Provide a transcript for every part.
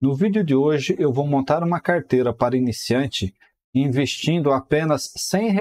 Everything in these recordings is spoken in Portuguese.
No vídeo de hoje eu vou montar uma carteira para iniciante investindo apenas R$ 100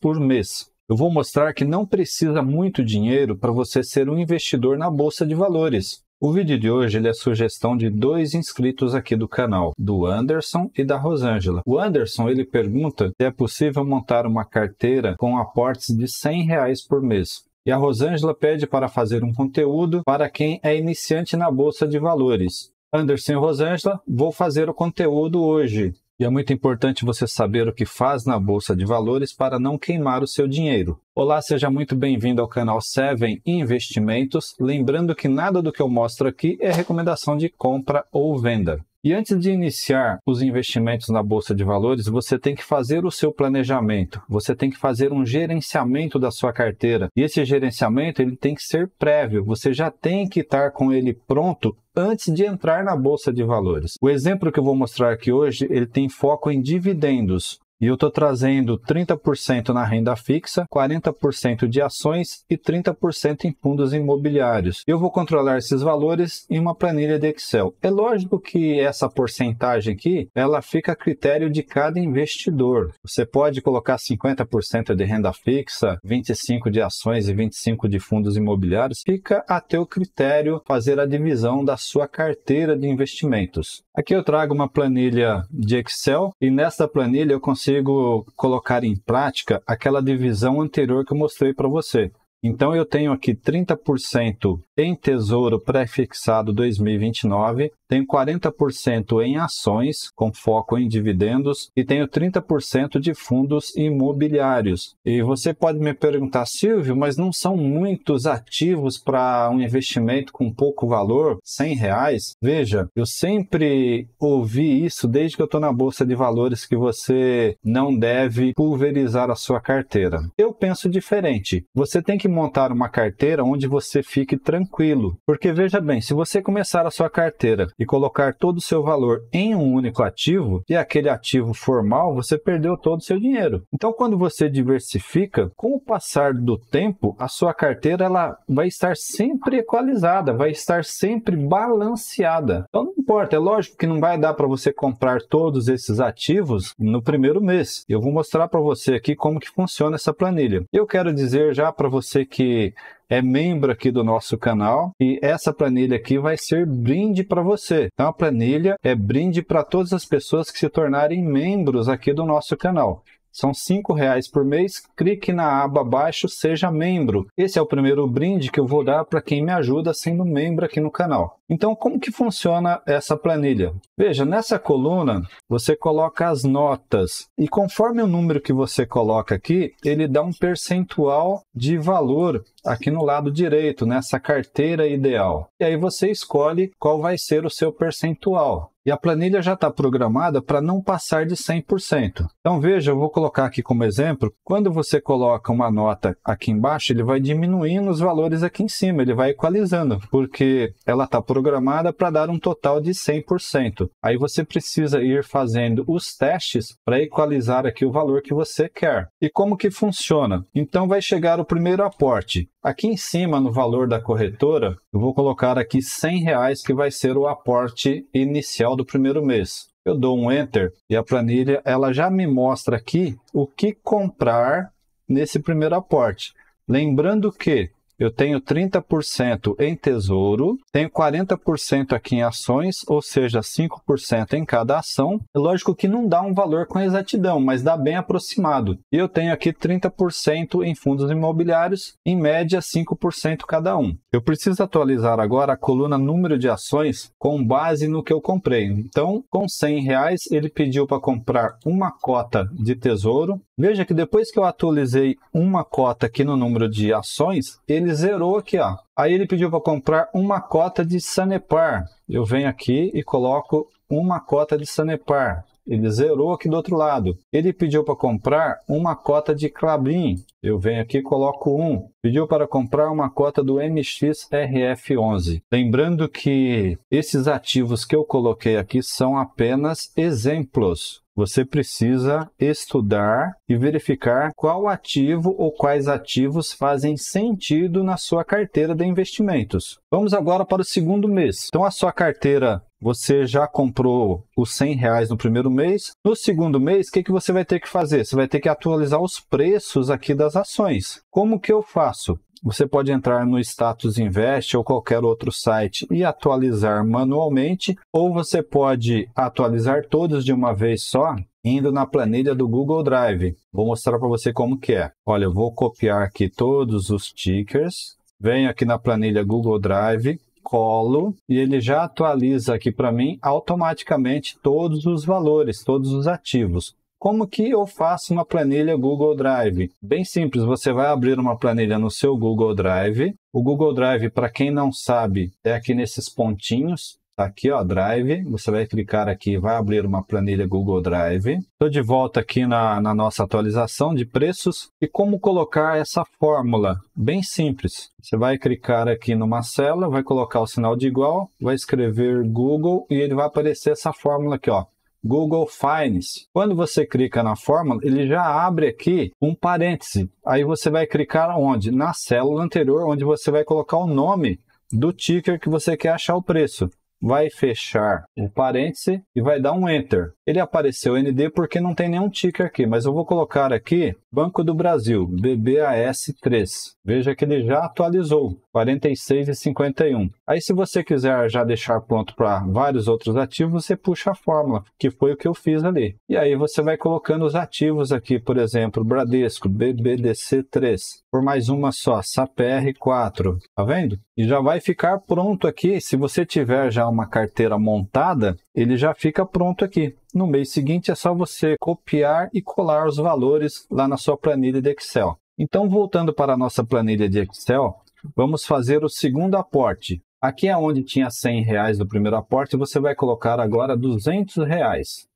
por mês. Eu vou mostrar que não precisa muito dinheiro para você ser um investidor na bolsa de valores. O vídeo de hoje ele é sugestão de dois inscritos aqui do canal, do Anderson e da Rosângela. O Anderson ele pergunta se é possível montar uma carteira com aportes de R$ 100 por mês. E a Rosângela pede para fazer um conteúdo para quem é iniciante na bolsa de valores Anderson Rosângela, vou fazer o conteúdo hoje. E é muito importante você saber o que faz na bolsa de valores para não queimar o seu dinheiro. Olá, seja muito bem-vindo ao canal 7 Investimentos. Lembrando que nada do que eu mostro aqui é recomendação de compra ou venda. E antes de iniciar os investimentos na bolsa de valores, você tem que fazer o seu planejamento, você tem que fazer um gerenciamento da sua carteira. E esse gerenciamento ele tem que ser prévio, você já tem que estar com ele pronto antes de entrar na bolsa de valores. O exemplo que eu vou mostrar aqui hoje, ele tem foco em dividendos. E eu estou trazendo 30% na renda fixa, 40% de ações e 30% em fundos imobiliários. Eu vou controlar esses valores em uma planilha de Excel. É lógico que essa porcentagem aqui, ela fica a critério de cada investidor. Você pode colocar 50% de renda fixa, 25 de ações e 25 de fundos imobiliários. Fica a teu critério fazer a divisão da sua carteira de investimentos. Aqui eu trago uma planilha de Excel e nesta planilha eu consigo consigo colocar em prática aquela divisão anterior que eu mostrei para você. Então eu tenho aqui 30% em Tesouro Prefixado 2029 tenho 40% em ações, com foco em dividendos, e tenho 30% de fundos imobiliários. E você pode me perguntar, Silvio, mas não são muitos ativos para um investimento com pouco valor, 100 reais? Veja, eu sempre ouvi isso desde que eu estou na Bolsa de Valores, que você não deve pulverizar a sua carteira. Eu penso diferente. Você tem que montar uma carteira onde você fique tranquilo. Porque veja bem, se você começar a sua carteira e colocar todo o seu valor em um único ativo e aquele ativo formal, você perdeu todo o seu dinheiro. Então, quando você diversifica, com o passar do tempo, a sua carteira ela vai estar sempre equalizada, vai estar sempre balanceada. Então, não importa, é lógico que não vai dar para você comprar todos esses ativos no primeiro mês. Eu vou mostrar para você aqui como que funciona essa planilha. Eu quero dizer já para você que é membro aqui do nosso canal e essa planilha aqui vai ser brinde para você. Então a planilha é brinde para todas as pessoas que se tornarem membros aqui do nosso canal. São R$ 5,00 por mês. Clique na aba abaixo, seja membro. Esse é o primeiro brinde que eu vou dar para quem me ajuda sendo membro aqui no canal. Então, como que funciona essa planilha? Veja, nessa coluna você coloca as notas e conforme o número que você coloca aqui, ele dá um percentual de valor aqui no lado direito, nessa carteira ideal. E aí você escolhe qual vai ser o seu percentual. E a planilha já está programada para não passar de 100%. Então veja, eu vou colocar aqui como exemplo, quando você coloca uma nota aqui embaixo, ele vai diminuindo os valores aqui em cima, ele vai equalizando, porque ela está programada programada para dar um total de 100%. Aí você precisa ir fazendo os testes para equalizar aqui o valor que você quer. E como que funciona? Então vai chegar o primeiro aporte. Aqui em cima no valor da corretora, eu vou colocar aqui R$100 que vai ser o aporte inicial do primeiro mês. Eu dou um enter e a planilha ela já me mostra aqui o que comprar nesse primeiro aporte. Lembrando que eu tenho 30% em tesouro, tenho 40% aqui em ações, ou seja, 5% em cada ação. É lógico que não dá um valor com exatidão, mas dá bem aproximado. E eu tenho aqui 30% em fundos imobiliários, em média 5% cada um. Eu preciso atualizar agora a coluna número de ações com base no que eu comprei. Então, com 100 reais, ele pediu para comprar uma cota de tesouro. Veja que depois que eu atualizei uma cota aqui no número de ações, ele ele zerou aqui, ó. Aí ele pediu para comprar uma cota de Sanepar. Eu venho aqui e coloco uma cota de Sanepar ele zerou aqui do outro lado. Ele pediu para comprar uma cota de Clabin. Eu venho aqui e coloco um. Pediu para comprar uma cota do MXRF11. Lembrando que esses ativos que eu coloquei aqui são apenas exemplos. Você precisa estudar e verificar qual ativo ou quais ativos fazem sentido na sua carteira de investimentos. Vamos agora para o segundo mês. Então, a sua carteira você já comprou os 100 reais no primeiro mês. No segundo mês, o que, que você vai ter que fazer? Você vai ter que atualizar os preços aqui das ações. Como que eu faço? Você pode entrar no Status Invest ou qualquer outro site e atualizar manualmente, ou você pode atualizar todos de uma vez só, indo na planilha do Google Drive. Vou mostrar para você como que é. Olha, eu vou copiar aqui todos os tickers, venho aqui na planilha Google Drive, colo e ele já atualiza aqui para mim automaticamente todos os valores, todos os ativos. Como que eu faço uma planilha Google Drive? Bem simples, você vai abrir uma planilha no seu Google Drive. O Google Drive, para quem não sabe, é aqui nesses pontinhos. Tá aqui, ó, Drive. Você vai clicar aqui, vai abrir uma planilha Google Drive. Estou de volta aqui na, na nossa atualização de preços e como colocar essa fórmula. Bem simples. Você vai clicar aqui numa célula, vai colocar o sinal de igual, vai escrever Google e ele vai aparecer essa fórmula aqui, ó. Google Finance. Quando você clica na fórmula, ele já abre aqui um parêntese. Aí você vai clicar onde? Na célula anterior, onde você vai colocar o nome do ticker que você quer achar o preço vai fechar o parêntese e vai dar um Enter. Ele apareceu ND porque não tem nenhum ticker aqui, mas eu vou colocar aqui Banco do Brasil, BBAS3. Veja que ele já atualizou, 46 e 51. Aí se você quiser já deixar pronto para vários outros ativos, você puxa a fórmula, que foi o que eu fiz ali. E aí você vai colocando os ativos aqui, por exemplo, Bradesco, BBDC3, por mais uma só, SAPR4, tá vendo? E já vai ficar pronto aqui, se você tiver já uma carteira montada, ele já fica pronto aqui. No mês seguinte é só você copiar e colar os valores lá na sua planilha de Excel. Então, voltando para a nossa planilha de Excel, vamos fazer o segundo aporte. Aqui é onde tinha 100 reais do primeiro aporte, você vai colocar agora 200 reais.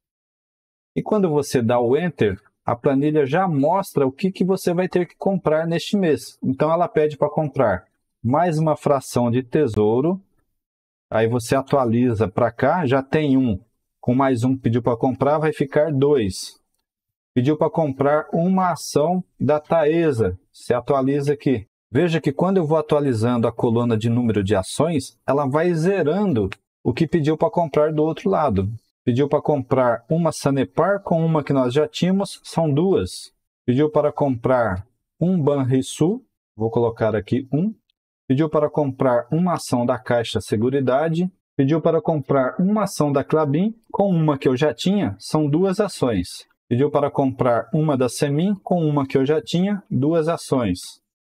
E quando você dá o Enter, a planilha já mostra o que, que você vai ter que comprar neste mês. Então ela pede para comprar mais uma fração de tesouro Aí você atualiza para cá, já tem um. Com mais um pediu para comprar, vai ficar dois. Pediu para comprar uma ação da Taesa. Se atualiza aqui. Veja que quando eu vou atualizando a coluna de número de ações, ela vai zerando o que pediu para comprar do outro lado. Pediu para comprar uma Sanepar com uma que nós já tínhamos, são duas. Pediu para comprar um Banrisul, vou colocar aqui um pediu para comprar uma ação da Caixa Seguridade, pediu para comprar uma ação da Clabin com uma que eu já tinha, são duas ações. Pediu para comprar uma da Semin com uma que eu já tinha, duas ações.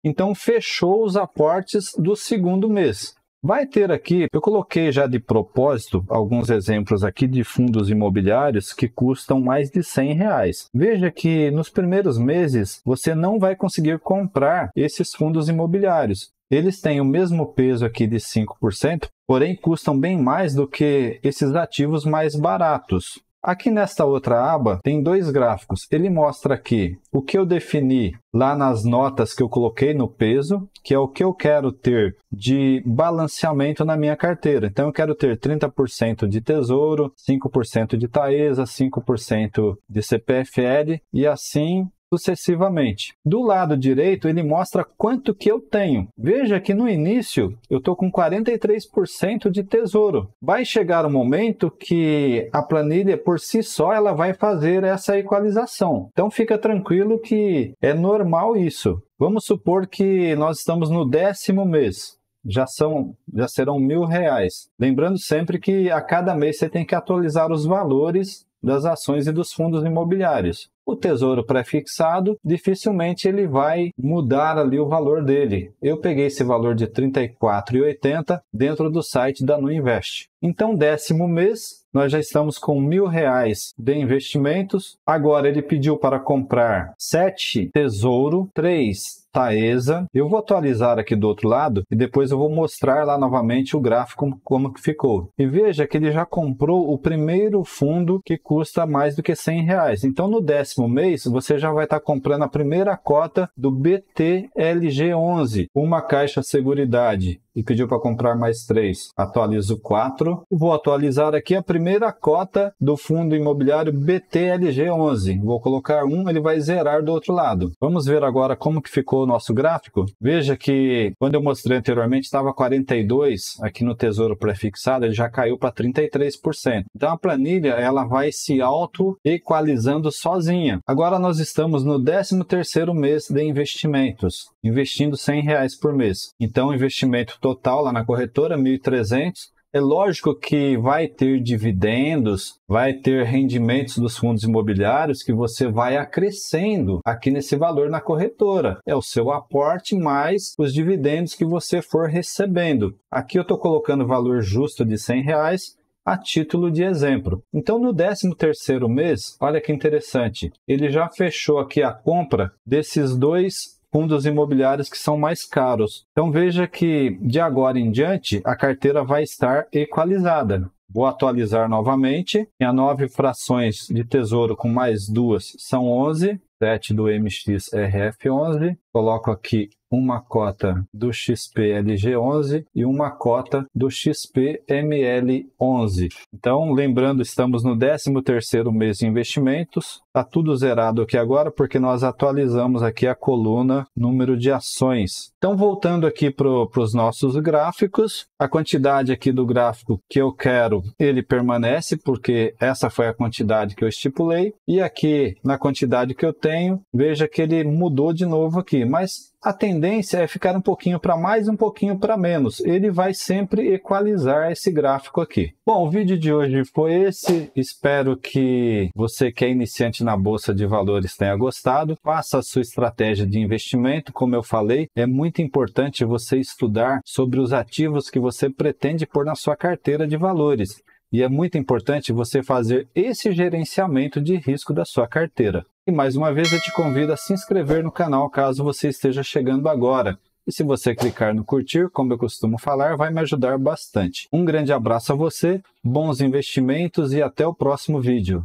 Então fechou os aportes do segundo mês. Vai ter aqui, eu coloquei já de propósito alguns exemplos aqui de fundos imobiliários que custam mais de 100 reais. Veja que nos primeiros meses você não vai conseguir comprar esses fundos imobiliários. Eles têm o mesmo peso aqui de 5%, porém custam bem mais do que esses ativos mais baratos. Aqui nesta outra aba tem dois gráficos. Ele mostra aqui o que eu defini lá nas notas que eu coloquei no peso, que é o que eu quero ter de balanceamento na minha carteira. Então eu quero ter 30% de tesouro, 5% de Taesa, 5% de CPFL e assim sucessivamente. Do lado direito, ele mostra quanto que eu tenho. Veja que no início eu estou com 43% de tesouro. Vai chegar o um momento que a planilha por si só ela vai fazer essa equalização. Então fica tranquilo que é normal isso. Vamos supor que nós estamos no décimo mês já são já serão mil reais. Lembrando sempre que a cada mês você tem que atualizar os valores das ações e dos fundos imobiliários o tesouro prefixado dificilmente ele vai mudar ali o valor dele. Eu peguei esse valor de 34,80 dentro do site da Nuinvest. Então, décimo mês, nós já estamos com mil reais de investimentos. Agora ele pediu para comprar sete tesouro, três Taesa. Eu vou atualizar aqui do outro lado e depois eu vou mostrar lá novamente o gráfico como que ficou. E veja que ele já comprou o primeiro fundo que custa mais do que 100 reais. Então no décimo mês você já vai estar comprando a primeira cota do BTLG11, uma caixa seguridade e pediu para comprar mais três. Atualizo quatro. Vou atualizar aqui a primeira cota do fundo imobiliário BTLG11. Vou colocar um, ele vai zerar do outro lado. Vamos ver agora como que ficou o nosso gráfico, veja que quando eu mostrei anteriormente estava 42 aqui no Tesouro prefixado, ele já caiu para 33%. Então a planilha ela vai se auto equalizando sozinha. Agora nós estamos no 13º mês de investimentos, investindo 100 reais por mês. Então investimento total lá na corretora 1.300 é lógico que vai ter dividendos, vai ter rendimentos dos fundos imobiliários que você vai acrescendo aqui nesse valor na corretora. É o seu aporte mais os dividendos que você for recebendo. Aqui eu estou colocando o valor justo de 100 reais, a título de exemplo. Então, no 13º mês, olha que interessante, ele já fechou aqui a compra desses dois fundos imobiliários que são mais caros. Então veja que de agora em diante a carteira vai estar equalizada. Vou atualizar novamente. Minha nove frações de tesouro com mais duas são 11. 7 do MXRF11. Coloco aqui uma cota do XPLG11 e uma cota do XPML11. Então, lembrando, estamos no 13º mês de investimentos. Está tudo zerado aqui agora porque nós atualizamos aqui a coluna número de ações. Então, voltando aqui para os nossos gráficos, a quantidade aqui do gráfico que eu quero, ele permanece porque essa foi a quantidade que eu estipulei. E aqui, na quantidade que eu tenho, veja que ele mudou de novo aqui, mas a tendência é ficar um pouquinho para mais, um pouquinho para menos. Ele vai sempre equalizar esse gráfico aqui. Bom, o vídeo de hoje foi esse. Espero que você que é iniciante na Bolsa de Valores tenha gostado. Faça a sua estratégia de investimento. Como eu falei, é muito importante você estudar sobre os ativos que você pretende pôr na sua carteira de valores. E é muito importante você fazer esse gerenciamento de risco da sua carteira. E mais uma vez eu te convido a se inscrever no canal caso você esteja chegando agora. E se você clicar no curtir, como eu costumo falar, vai me ajudar bastante. Um grande abraço a você, bons investimentos e até o próximo vídeo.